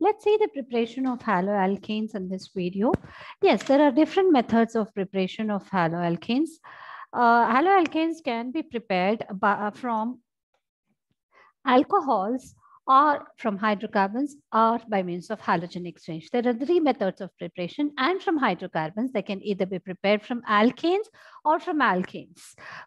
Let's see the preparation of haloalkanes in this video. Yes, there are different methods of preparation of haloalkanes. Uh, haloalkanes can be prepared by, uh, from alcohols or from hydrocarbons or by means of halogen exchange. There are three methods of preparation and from hydrocarbons, they can either be prepared from alkanes or from alkanes.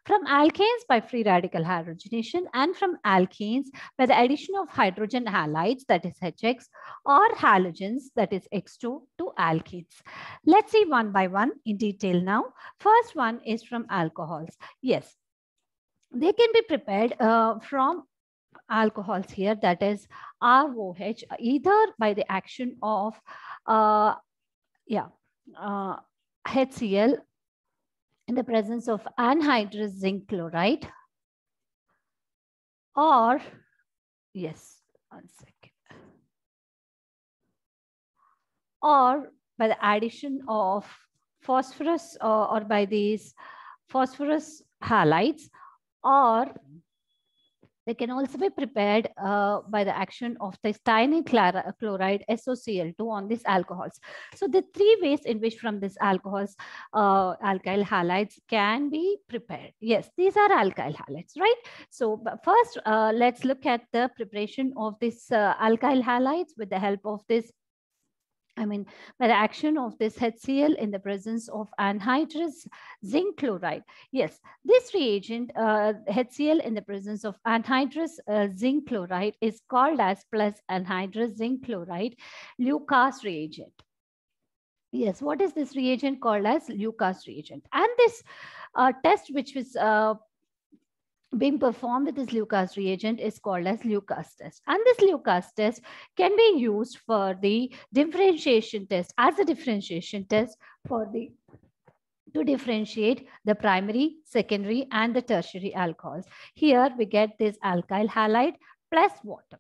From alkanes by free radical hydrogenation and from alkenes by the addition of hydrogen halides that is HX or halogens that is X2 to alkenes. Let's see one by one in detail now. First one is from alcohols. Yes, they can be prepared uh, from alcohols here, that is ROH, either by the action of, uh, yeah, uh, HCl in the presence of anhydrous zinc chloride or, yes, one second, or by the addition of phosphorus or, uh, or by these phosphorus halides or they can also be prepared uh, by the action of the styrene uh, chloride SOCl2 on these alcohols. So the three ways in which from these alcohols, uh, alkyl halides can be prepared. Yes, these are alkyl halides, right? So first, uh, let's look at the preparation of these uh, alkyl halides with the help of this I mean, by the action of this HCl in the presence of anhydrous zinc chloride. Yes, this reagent, uh, HCl in the presence of anhydrous uh, zinc chloride is called as plus anhydrous zinc chloride Lucas reagent. Yes, what is this reagent called as Lucas reagent? And this uh, test which was uh, being performed with this Lucas reagent is called as Lucas test. And this Lucas test can be used for the differentiation test as a differentiation test for the to differentiate the primary, secondary, and the tertiary alcohols. Here we get this alkyl halide plus water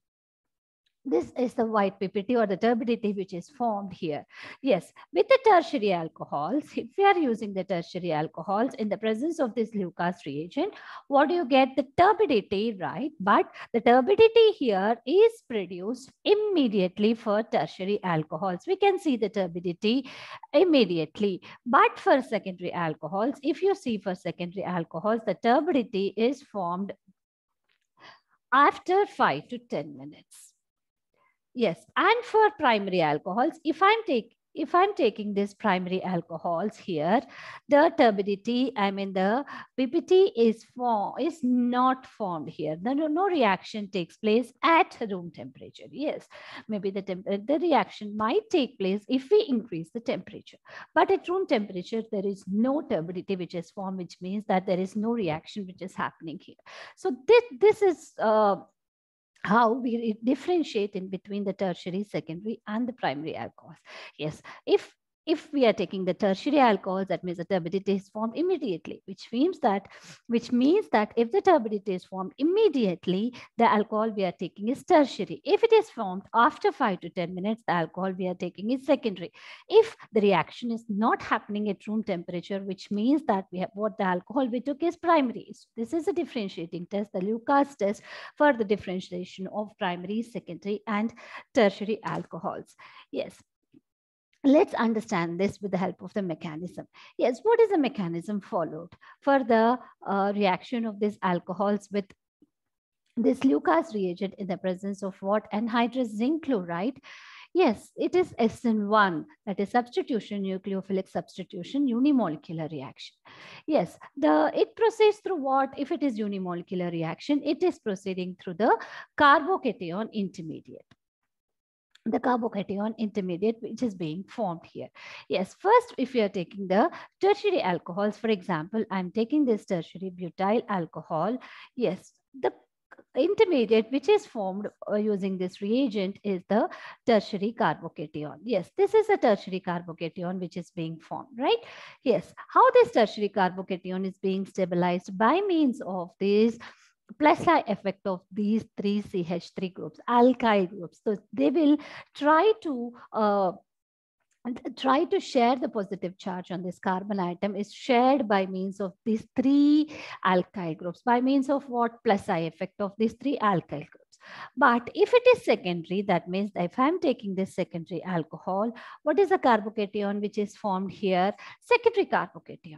this is the white PPT or the turbidity which is formed here. Yes, with the tertiary alcohols, if we are using the tertiary alcohols in the presence of this Lucas reagent, what do you get? The turbidity, right? But the turbidity here is produced immediately for tertiary alcohols. We can see the turbidity immediately. But for secondary alcohols, if you see for secondary alcohols, the turbidity is formed after 5 to 10 minutes. Yes, and for primary alcohols, if I'm taking if I'm taking these primary alcohols here, the turbidity, I mean the PPT is form is not formed here. No, no, no reaction takes place at room temperature. Yes, maybe the temp uh, the reaction might take place if we increase the temperature. But at room temperature, there is no turbidity which is formed, which means that there is no reaction which is happening here. So this this is uh, how we differentiate in between the tertiary, secondary, and the primary alcohols. Yes, if if we are taking the tertiary alcohols, that means the turbidity is formed immediately, which means that, which means that if the turbidity is formed immediately, the alcohol we are taking is tertiary. If it is formed after five to 10 minutes, the alcohol we are taking is secondary. If the reaction is not happening at room temperature, which means that we have what the alcohol we took is primary. So this is a differentiating test, the Lucas test for the differentiation of primary, secondary, and tertiary alcohols. Yes. Let's understand this with the help of the mechanism. Yes, what is the mechanism followed for the uh, reaction of these alcohols with this Lucas reagent in the presence of what anhydrous zinc chloride? Yes, it is SN1, that is substitution, nucleophilic substitution, unimolecular reaction. Yes, the it proceeds through what? If it is unimolecular reaction, it is proceeding through the carbocation intermediate the carbocation intermediate which is being formed here. Yes, first if you are taking the tertiary alcohols, for example, I'm taking this tertiary butyl alcohol. Yes, the intermediate which is formed uh, using this reagent is the tertiary carbocation. Yes, this is a tertiary carbocation which is being formed, right? Yes, how this tertiary carbocation is being stabilized by means of these I effect of these three CH3 groups, alkyl groups. So they will try to uh, try to share the positive charge on this carbon atom is shared by means of these three alkyl groups, by means of what plus I effect of these three alkyl groups. But if it is secondary, that means if I'm taking this secondary alcohol, what is the carbocation which is formed here? Secondary carbocation.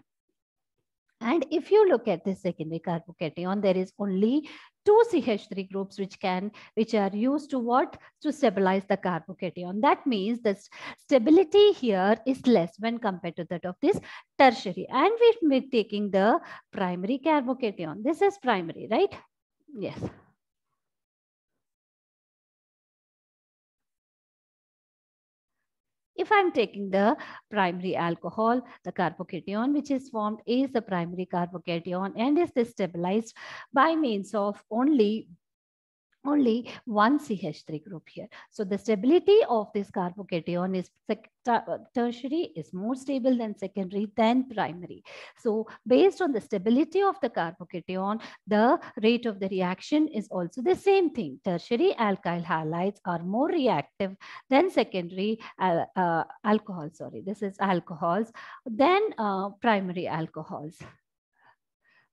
And if you look at the secondary carbocation, there is only two CH3 groups which can, which are used to what? To stabilize the carbocation. That means the stability here is less when compared to that of this tertiary. And we're taking the primary carbocation. This is primary, right? Yes. If I'm taking the primary alcohol, the carbocation which is formed is the primary carbocation and is destabilized by means of only only one CH3 group here. So the stability of this carbocation is uh, tertiary is more stable than secondary than primary. So based on the stability of the carbocation, the rate of the reaction is also the same thing. Tertiary alkyl halides are more reactive than secondary uh, uh, alcohols. uh, Sorry, this is alcohols than uh, primary alcohols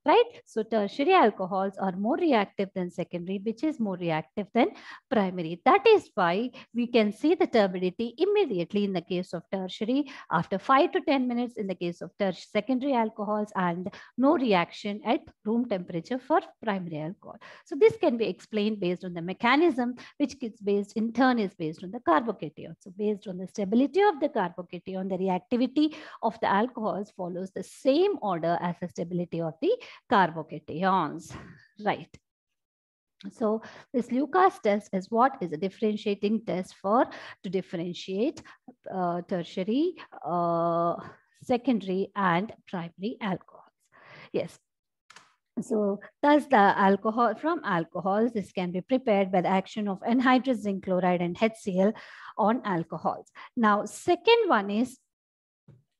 right? So tertiary alcohols are more reactive than secondary, which is more reactive than primary. That is why we can see the turbidity immediately in the case of tertiary after 5 to 10 minutes in the case of tertiary secondary alcohols and no reaction at room temperature for primary alcohol. So this can be explained based on the mechanism, which is based in turn is based on the carbocation. So based on the stability of the carbocation, the reactivity of the alcohols follows the same order as the stability of the carbocations, right? So this Lucas test is what is a differentiating test for to differentiate uh, tertiary, uh, secondary and primary alcohols. Yes, so thus the alcohol from alcohols, this can be prepared by the action of anhydrous zinc chloride and HCl on alcohols. Now, second one is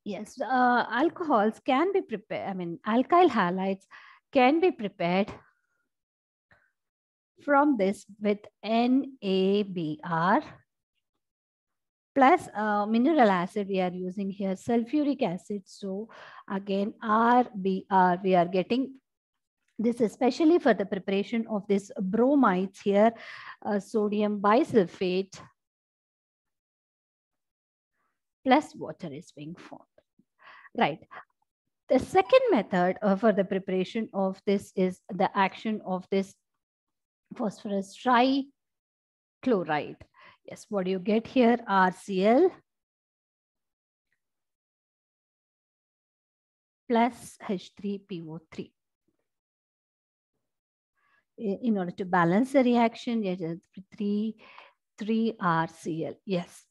Yes, uh, alcohols can be prepared. I mean, alkyl halides can be prepared from this with NABR plus uh, mineral acid we are using here, sulfuric acid. So again, RBR, we are getting this especially for the preparation of this bromides here, uh, sodium bisulfate plus water is being formed. Right. The second method uh, for the preparation of this is the action of this phosphorus trichloride. Yes, what do you get here? RCl plus H3PO3. In order to balance the reaction, it is 3, 3RCl. Yes,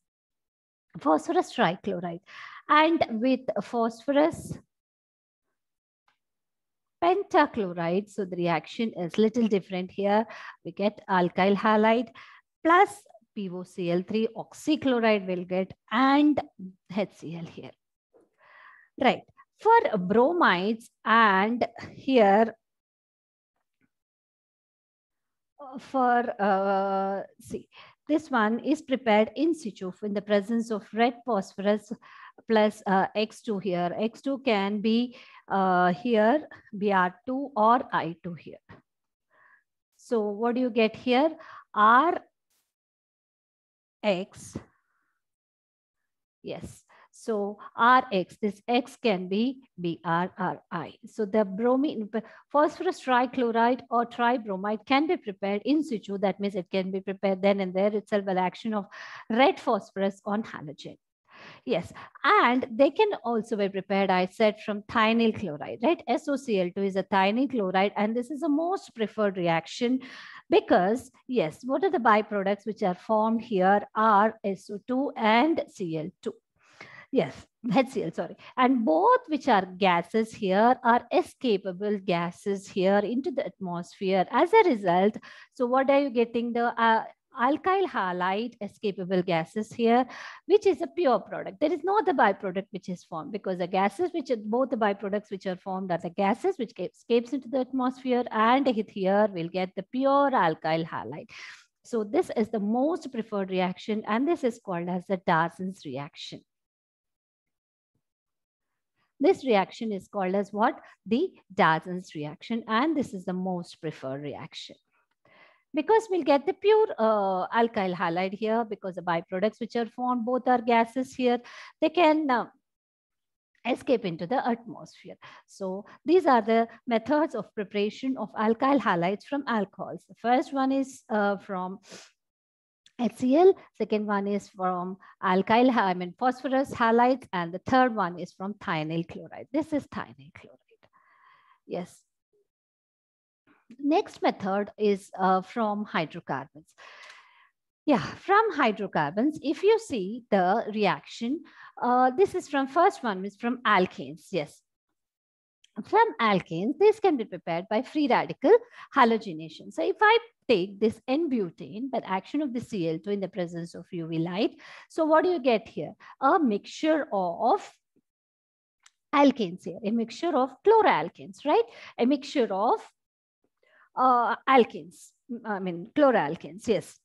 phosphorus trichloride and with phosphorus pentachloride. So the reaction is little different here. We get alkyl halide plus POCl3 oxychloride will get and HCl here. Right. For bromides and here uh, for, uh, see, this one is prepared in situ in the presence of red phosphorus plus uh, X2 here. X2 can be uh, here, Br2 or I2 here. So what do you get here? Rx, yes, so Rx, this X can be BRRI. So the bromine, phosphorus trichloride or tribromide can be prepared in situ. That means it can be prepared then and there itself by action of red phosphorus on halogen. Yes, and they can also be prepared, I said, from thionyl chloride, right? SOCl2 is a thionyl chloride, and this is the most preferred reaction because, yes, what are the byproducts which are formed here are SO2 and Cl2 yes, HCl, sorry. And both which are gases here are escapable gases here into the atmosphere. As a result, so what are you getting? The uh, alkyl halide escapable gases here, which is a pure product. There is no other byproduct which is formed because the gases which are, both the byproducts which are formed are the gases which escapes into the atmosphere and here we'll get the pure alkyl halide. So this is the most preferred reaction and this is called as the Darzen's reaction. This reaction is called as what? The Dazen's reaction and this is the most preferred reaction. Because we'll get the pure uh, alkyl halide here because the byproducts which are formed, both are gases here, they can uh, escape into the atmosphere. So these are the methods of preparation of alkyl halides from alcohols. The first one is uh, from HCl, second one is from alkyl, I mean phosphorus halides, and the third one is from thionyl chloride. This is thionyl chloride. Yes. Next method is uh, from hydrocarbons. Yeah, from hydrocarbons, if you see the reaction, uh, this is from first one is from alkanes. Yes, from alkanes, this can be prepared by free radical halogenation. So if I take this N-butane, but action of the Cl2 in the presence of UV light, so what do you get here? A mixture of alkanes here, a mixture of chloroalkenes, right? A mixture of uh, alkanes, I mean chloroalkenes. yes.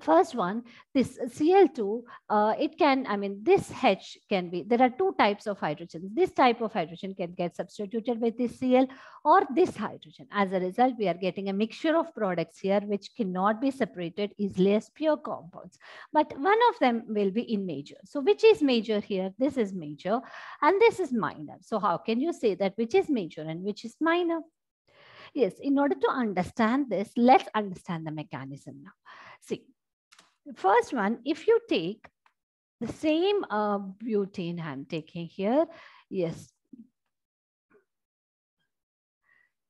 First one, this Cl2, uh, it can, I mean, this H can be, there are two types of hydrogen. This type of hydrogen can get substituted with this Cl or this hydrogen. As a result, we are getting a mixture of products here which cannot be separated easily as pure compounds. But one of them will be in major. So which is major here? This is major and this is minor. So how can you say that which is major and which is minor? Yes, in order to understand this, let's understand the mechanism now. See, the first one, if you take the same uh, butane I'm taking here, yes.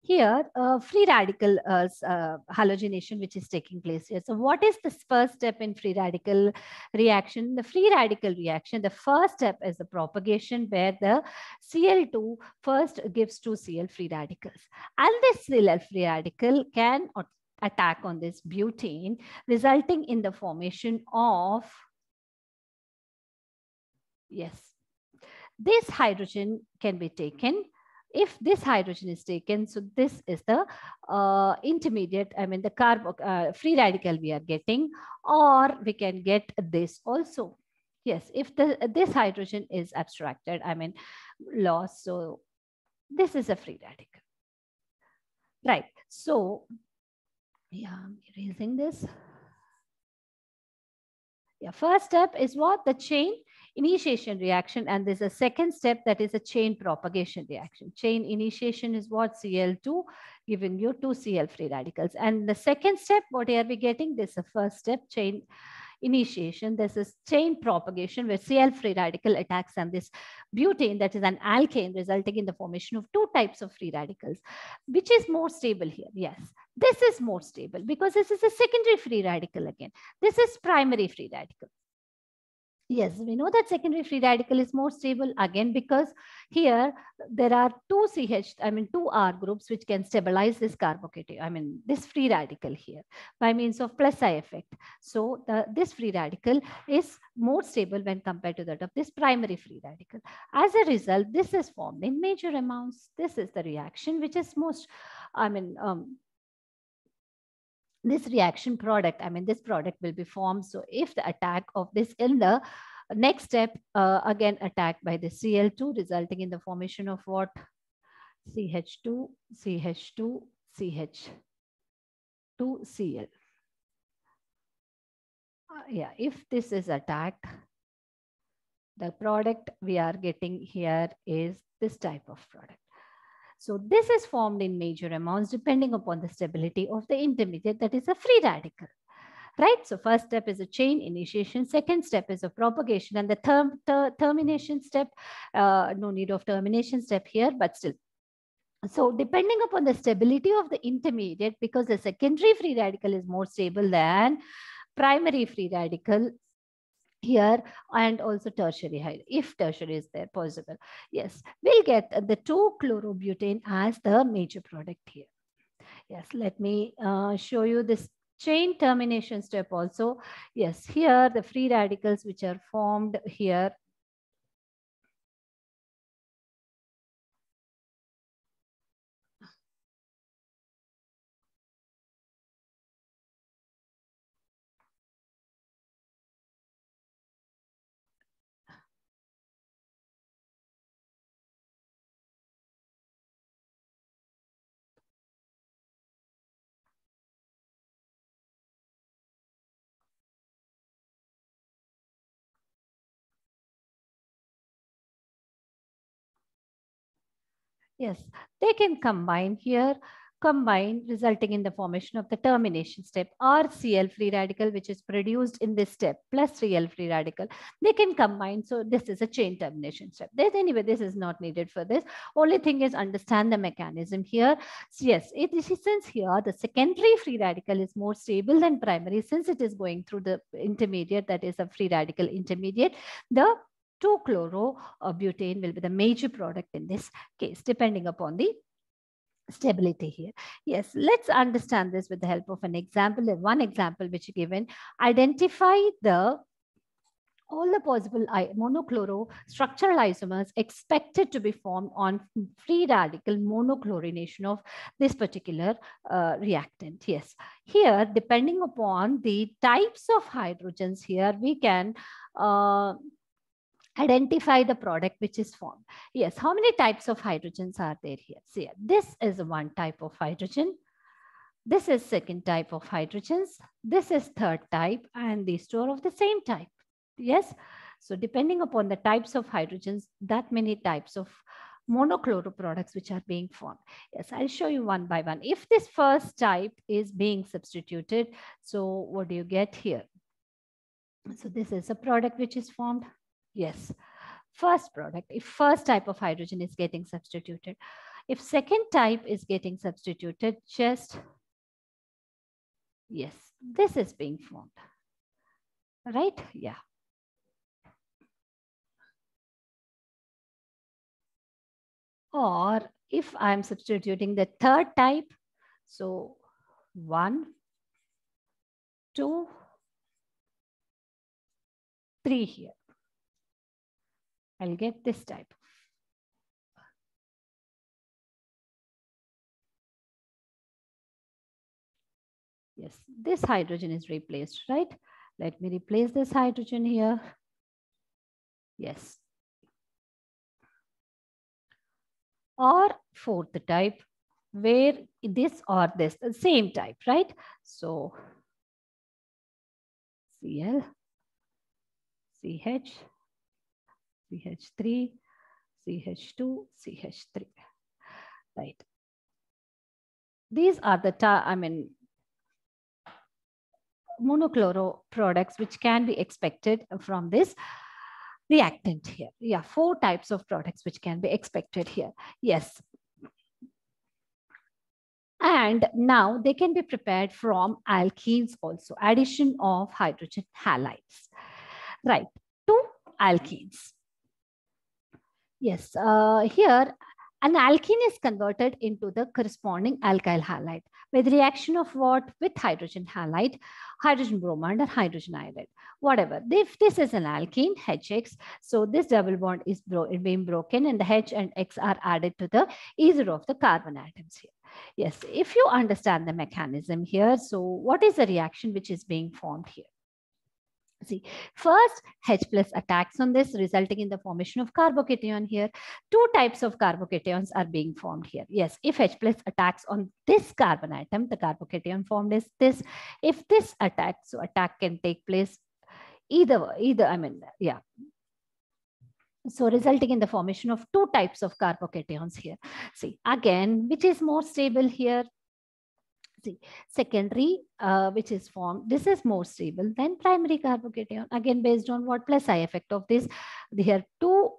Here, uh, free radical uh, uh, halogenation, which is taking place here. So what is this first step in free radical reaction? The free radical reaction, the first step is the propagation where the Cl2 first gives two Cl free radicals. And this Cl free radical can attack on this butane, resulting in the formation of, yes, this hydrogen can be taken. If this hydrogen is taken, so this is the uh, intermediate, I mean the carbo, uh, free radical we are getting, or we can get this also. Yes, if the, this hydrogen is abstracted, I mean lost, so this is a free radical. Right, so yeah, I'm erasing this. Yeah, first step is what? The chain initiation reaction. And there's a second step that is a chain propagation reaction. Chain initiation is what? Cl2 giving you two Cl free radicals. And the second step, what are we getting? This is the first step, chain initiation, there's this chain propagation where CL free radical attacks and this butane that is an alkane resulting in the formation of two types of free radicals, which is more stable here. Yes, this is more stable because this is a secondary free radical again. This is primary free radical. Yes, we know that secondary free radical is more stable again because here there are two CH, I mean two R groups which can stabilize this carbocation, I mean this free radical here by means of plus I effect. So the, this free radical is more stable when compared to that of this primary free radical. As a result, this is formed in major amounts. This is the reaction which is most, I mean, um, this reaction product, I mean, this product will be formed. So if the attack of this in the next step, uh, again attacked by the Cl2, resulting in the formation of what? CH2, CH2, CH2Cl. Uh, yeah, if this is attacked, the product we are getting here is this type of product. So this is formed in major amounts depending upon the stability of the intermediate that is a free radical. Right, so first step is a chain initiation, second step is a propagation and the term, ter termination step, uh, no need of termination step here, but still so depending upon the stability of the intermediate, because the secondary free radical is more stable than primary free radical, here and also tertiary hydrogen if tertiary is there possible yes we'll get the two chlorobutane as the major product here yes let me uh, show you this chain termination step also yes here the free radicals which are formed here Yes, they can combine here, combine resulting in the formation of the termination step or CL free radical, which is produced in this step plus CL free radical. They can combine. So this is a chain termination step. There's anyway, this is not needed for this. Only thing is understand the mechanism here. So yes, it is since here the secondary free radical is more stable than primary since it is going through the intermediate that is a free radical intermediate. The 2-chlorobutane uh, will be the major product in this case, depending upon the stability here. Yes, let's understand this with the help of an example. One example which given, identify the all the possible monochloro structural isomers expected to be formed on free radical monochlorination of this particular uh, reactant. Yes, here depending upon the types of hydrogens here, we can uh, identify the product which is formed. Yes, how many types of hydrogens are there here? See, this is one type of hydrogen. This is second type of hydrogens. This is third type and these two are of the same type. Yes, so depending upon the types of hydrogens, that many types of monochloro products which are being formed. Yes, I'll show you one by one. If this first type is being substituted, so what do you get here? So this is a product which is formed. Yes. First product, if first type of hydrogen is getting substituted. If second type is getting substituted, just, yes, this is being formed, right? Yeah. Or if I'm substituting the third type, so one, two, three here. I'll get this type. Yes, this hydrogen is replaced, right? Let me replace this hydrogen here. Yes. Or fourth type, where this or this, the same type, right? So Cl, CH, CH3, CH2, CH3, right? These are the, I mean, monochloro products which can be expected from this reactant here. Yeah, four types of products which can be expected here. Yes. And now they can be prepared from alkenes also, addition of hydrogen halides. Right, two alkenes. Yes, uh, here an alkene is converted into the corresponding alkyl halide with reaction of what with hydrogen halide, hydrogen bromide or hydrogen iodide, whatever. If this is an alkene, HX, so this double bond is bro being broken and the H and X are added to the either of the carbon atoms here. Yes, if you understand the mechanism here, so what is the reaction which is being formed here? See, first H plus attacks on this resulting in the formation of carbocation here. Two types of carbocations are being formed here. Yes, if H plus attacks on this carbon atom, the carbocation formed is this. If this attack, so attack can take place either, either, I mean, yeah, so resulting in the formation of two types of carbocations here. See, again, which is more stable here? See, secondary, uh, which is formed, this is more stable than primary carbocation. Again, based on what plus I effect of this, here two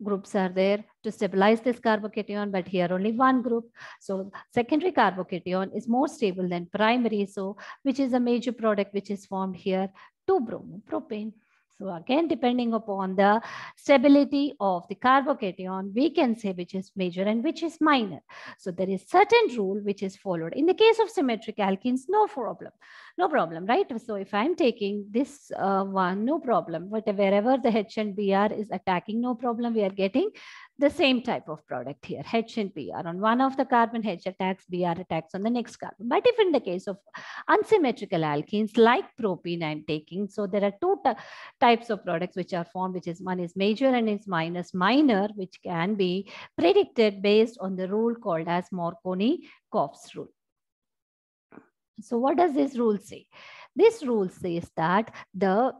groups are there to stabilize this carbocation, but here only one group. So secondary carbocation is more stable than primary, so which is a major product which is formed here, 2-bromopropane. So again, depending upon the stability of the carbocation, we can say which is major and which is minor. So there is certain rule which is followed. In the case of symmetric alkenes, no problem. No problem, right? So if I'm taking this uh, one, no problem. But wherever the H and Br is attacking, no problem. We are getting the same type of product here, H and Br are on one of the carbon, H attacks, BR attacks on the next carbon. But if in the case of unsymmetrical alkenes like propene I'm taking, so there are two types of products which are formed, which is one is major and is minus minor, which can be predicted based on the rule called as Morconi-Koff's rule. So what does this rule say? This rule says that the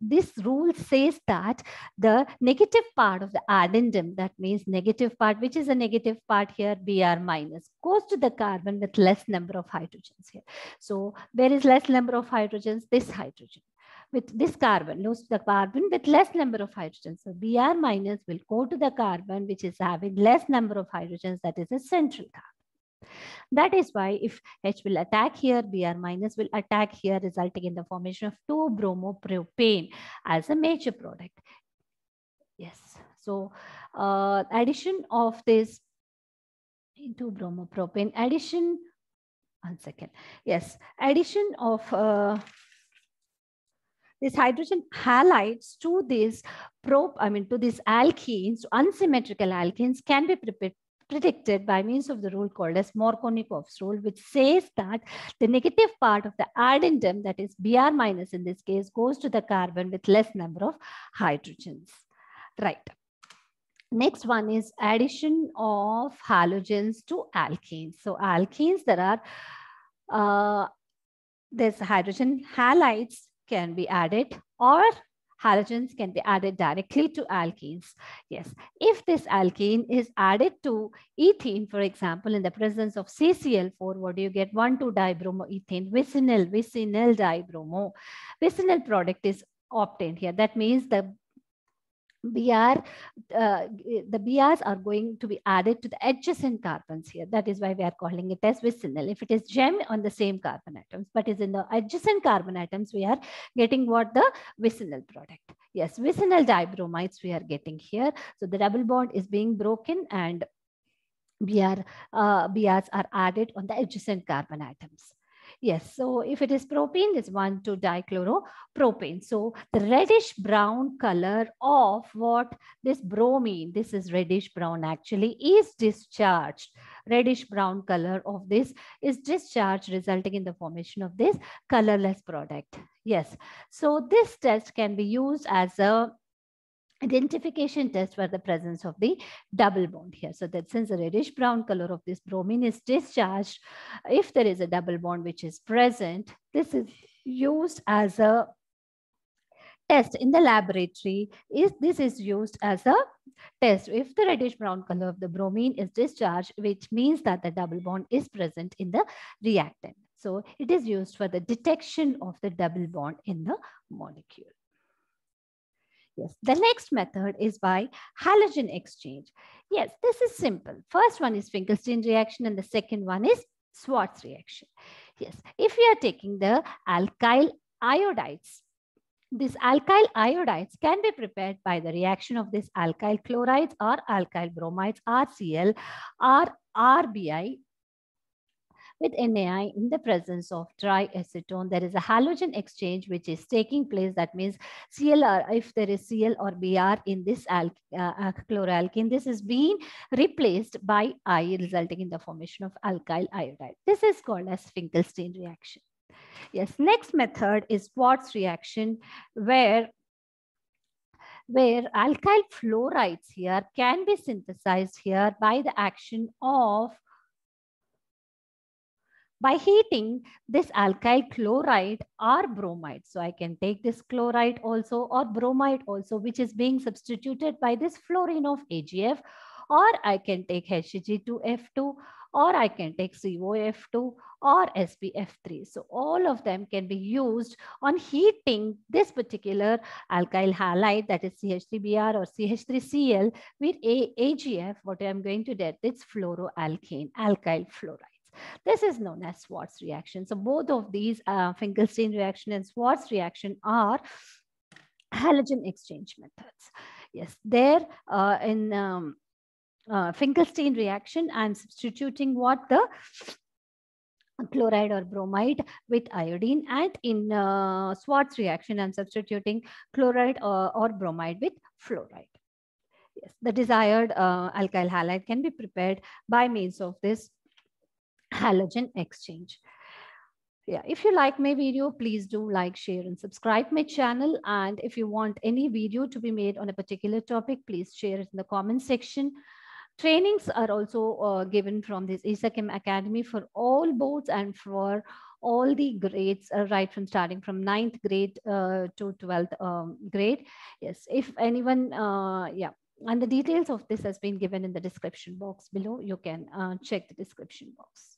this rule says that the negative part of the addendum, that means negative part, which is a negative part here, Br minus, goes to the carbon with less number of hydrogens here. So there is less number of hydrogens, this hydrogen with this carbon, lose the carbon with less number of hydrogens. So Br minus will go to the carbon which is having less number of hydrogens, that is a central carbon. That is why if H will attack here, Br minus will attack here, resulting in the formation of 2-bromopropane as a major product. Yes, so uh, addition of this 2-bromopropane, addition, one second, yes, addition of uh, hydrogen halides to this probe. I mean, to these alkenes, unsymmetrical alkenes can be prepared predicted by means of the rule called as Morkonikov's rule, which says that the negative part of the addendum, that is Br minus in this case, goes to the carbon with less number of hydrogens. Right. Next one is addition of halogens to alkenes. So alkenes, there are uh, hydrogen halides can be added or halogens can be added directly to alkenes. Yes, if this alkene is added to ethene, for example, in the presence of CCl4, what do you get? 1,2-dibromoethane, vicinal, vicinal dibromo. Vicinal product is obtained here. That means the BR, uh, the BRs are going to be added to the adjacent carbons here. That is why we are calling it as vicinal. If it is gem on the same carbon atoms, but is in the adjacent carbon atoms, we are getting what the vicinal product. Yes, vicinal dibromides we are getting here. So the double bond is being broken and BR, uh, BRs are added on the adjacent carbon atoms. Yes, so if it is propane, it's 1,2-dichloropropane. So the reddish brown color of what this bromine, this is reddish brown actually, is discharged. Reddish brown color of this is discharged resulting in the formation of this colorless product. Yes, so this test can be used as a identification test for the presence of the double bond here. So that since the reddish brown color of this bromine is discharged, if there is a double bond which is present, this is used as a test in the laboratory. Is This is used as a test. If the reddish brown color of the bromine is discharged, which means that the double bond is present in the reactant. So it is used for the detection of the double bond in the molecule. Yes, the next method is by halogen exchange. Yes, this is simple. First one is Finkelstein reaction and the second one is Swartz reaction. Yes, if we are taking the alkyl iodides, these alkyl iodides can be prepared by the reaction of this alkyl chlorides or alkyl bromides, RCl or RBI with NAI in the presence of triacetone. There is a halogen exchange which is taking place. That means CLR, if there is Cl or Br in this chloroalkene, uh, this is being replaced by I, resulting in the formation of alkyl iodide. This is called as Finkelstein reaction. Yes, next method is Watts reaction where where alkyl fluorides here can be synthesized here by the action of by heating this alkyl chloride or bromide. So I can take this chloride also or bromide also, which is being substituted by this fluorine of AgF, or I can take HG2F2, or I can take COF2 or SPF3. So all of them can be used on heating this particular alkyl halide that is CH3Br or CH3Cl with AgF, what I'm going to get, it's fluoroalkane, alkyl fluoride. This is known as Swartz reaction. So both of these uh, Finkelstein reaction and Swartz reaction are halogen exchange methods. Yes, there uh, in um, uh, Finkelstein reaction, I'm substituting what the chloride or bromide with iodine and in uh, Swartz reaction, I'm substituting chloride or, uh, or bromide with fluoride. Yes, the desired uh, alkyl halide can be prepared by means of this halogen exchange. Yeah, if you like my video, please do like, share and subscribe my channel. And if you want any video to be made on a particular topic, please share it in the comment section. Trainings are also uh, given from this ISACM Academy for all boards and for all the grades uh, right from starting from ninth grade uh, to 12th um, grade. Yes, if anyone, uh, yeah, and the details of this has been given in the description box below. You can uh, check the description box.